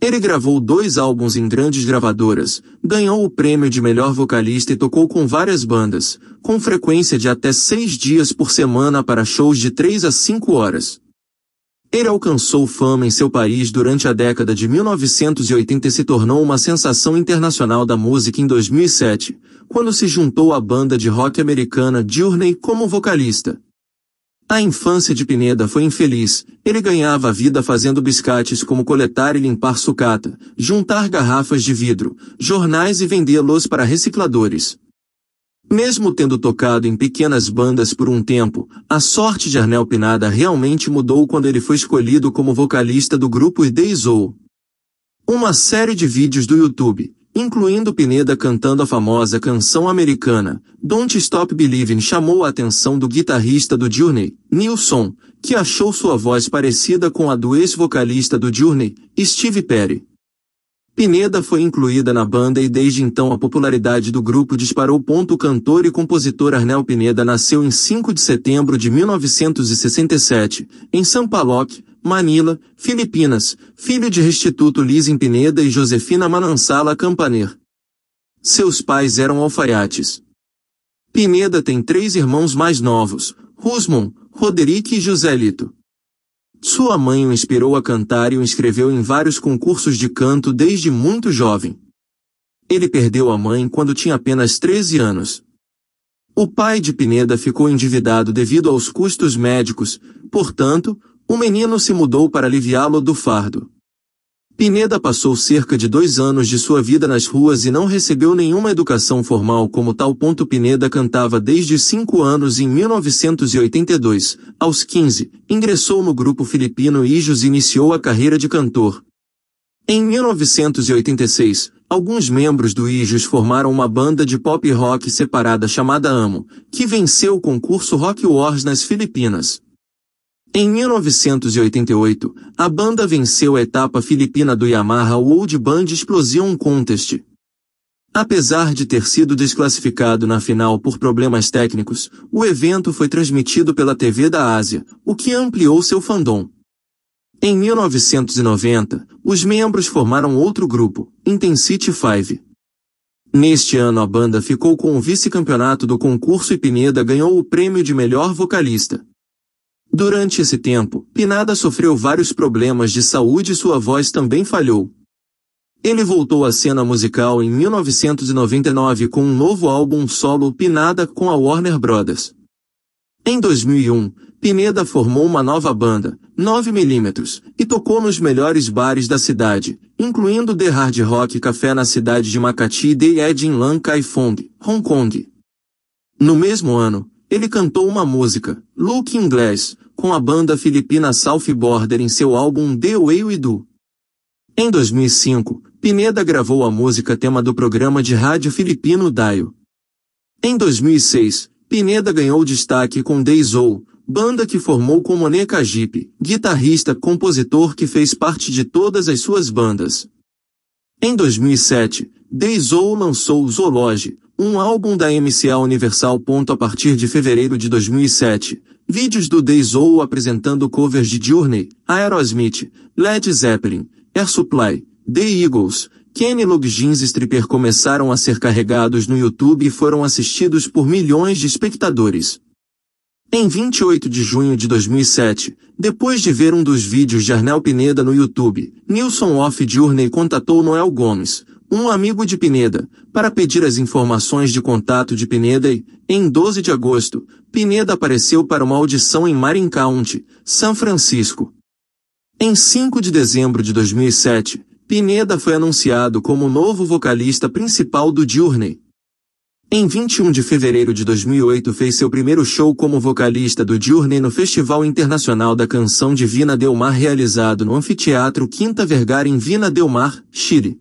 Ele gravou dois álbuns em grandes gravadoras, ganhou o prêmio de melhor vocalista e tocou com várias bandas, com frequência de até seis dias por semana para shows de três a cinco horas. Ele alcançou fama em seu país durante a década de 1980 e se tornou uma sensação internacional da música em 2007, quando se juntou à banda de rock americana Journey como vocalista. A infância de Pineda foi infeliz, ele ganhava a vida fazendo biscates como coletar e limpar sucata, juntar garrafas de vidro, jornais e vendê-los para recicladores. Mesmo tendo tocado em pequenas bandas por um tempo, a sorte de Arnel Pinada realmente mudou quando ele foi escolhido como vocalista do grupo Ideizo. Uma série de vídeos do YouTube, incluindo Pineda cantando a famosa canção americana Don't Stop Believin' chamou a atenção do guitarrista do Journey, Nilson, que achou sua voz parecida com a do ex-vocalista do Journey, Steve Perry. Pineda foi incluída na banda e desde então a popularidade do grupo disparou. O cantor e compositor Arnel Pineda nasceu em 5 de setembro de 1967, em São Paulo, Manila, Filipinas, filho de Restituto Lisim Pineda e Josefina Manansala Campaner. Seus pais eram alfaiates. Pineda tem três irmãos mais novos, Rusmon, Roderick e Joselito. Sua mãe o inspirou a cantar e o inscreveu em vários concursos de canto desde muito jovem. Ele perdeu a mãe quando tinha apenas 13 anos. O pai de Pineda ficou endividado devido aos custos médicos, portanto, o menino se mudou para aliviá-lo do fardo. Pineda passou cerca de dois anos de sua vida nas ruas e não recebeu nenhuma educação formal como tal. Ponto Pineda cantava desde cinco anos em 1982. Aos 15, ingressou no grupo filipino Ijos e iniciou a carreira de cantor. Em 1986, alguns membros do Ijos formaram uma banda de pop rock separada chamada Amo, que venceu o concurso Rock Wars nas Filipinas. Em 1988, a banda venceu a etapa filipina do Yamaha World Band Explosion Contest. Apesar de ter sido desclassificado na final por problemas técnicos, o evento foi transmitido pela TV da Ásia, o que ampliou seu fandom. Em 1990, os membros formaram outro grupo, Intensity 5. Neste ano a banda ficou com o vice-campeonato do concurso e Pineda ganhou o prêmio de melhor vocalista. Durante esse tempo, Pinada sofreu vários problemas de saúde e sua voz também falhou. Ele voltou à cena musical em 1999 com um novo álbum solo Pinada com a Warner Brothers. Em 2001, Pineda formou uma nova banda, 9mm, e tocou nos melhores bares da cidade, incluindo The Hard Rock Café na cidade de Makati e The Ed em Lan Kai Fong, Hong Kong. No mesmo ano, ele cantou uma música, Look Glass, com a banda filipina South Border em seu álbum The Way We Do. Em 2005, Pineda gravou a música tema do programa de rádio filipino Dayo. Em 2006, Pineda ganhou destaque com Days banda que formou com Moné Kajip, guitarrista compositor que fez parte de todas as suas bandas. Em 2007, Days lançou Zoologe, um álbum da MCA Universal. A partir de fevereiro de 2007, vídeos do Days apresentando covers de Journey, Aerosmith, Led Zeppelin, Air Supply, The Eagles, Kenny Loggins e Stripper começaram a ser carregados no YouTube e foram assistidos por milhões de espectadores. Em 28 de junho de 2007, depois de ver um dos vídeos de Arnel Pineda no YouTube, Nilson Off Journey contatou Noel Gomes, um amigo de Pineda, para pedir as informações de contato de Pineda e, em 12 de agosto, Pineda apareceu para uma audição em Marin County, São Francisco. Em 5 de dezembro de 2007, Pineda foi anunciado como novo vocalista principal do Journey. Em 21 de fevereiro de 2008 fez seu primeiro show como vocalista do Journey no Festival Internacional da Canção de Vina Del Mar realizado no Anfiteatro Quinta Vergara em Vina Del Mar, Chile.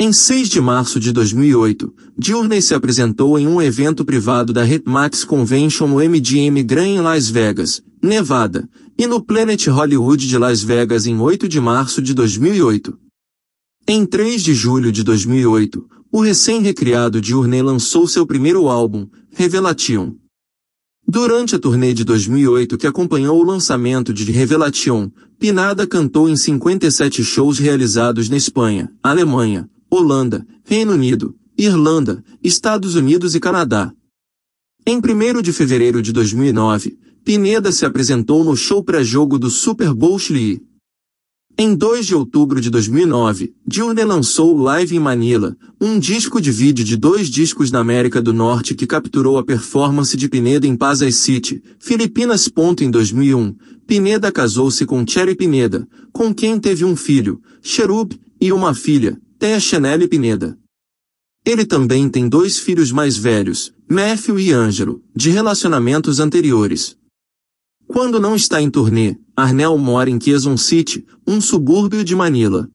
Em 6 de março de 2008, Diurney se apresentou em um evento privado da Hitmax Convention no MGM Grand em Las Vegas, Nevada, e no Planet Hollywood de Las Vegas em 8 de março de 2008. Em 3 de julho de 2008, o recém-recriado Diurney lançou seu primeiro álbum, Revelation. Durante a turnê de 2008 que acompanhou o lançamento de Revelation, Pinada cantou em 57 shows realizados na Espanha, Alemanha, Holanda, Reino Unido, Irlanda, Estados Unidos e Canadá. Em 1 de fevereiro de 2009, Pineda se apresentou no show pré-jogo do Super Bowl Chile. Em 2 de outubro de 2009, Dilne lançou Live em Manila, um disco de vídeo de dois discos na América do Norte que capturou a performance de Pineda em Pazas City, Filipinas. Em 2001, Pineda casou-se com Cherry Pineda, com quem teve um filho, Cherub, e uma filha, é Chanel Pineda. Ele também tem dois filhos mais velhos, Matthew e Ângelo, de relacionamentos anteriores. Quando não está em turnê, Arnel mora em Quezon City, um subúrbio de Manila.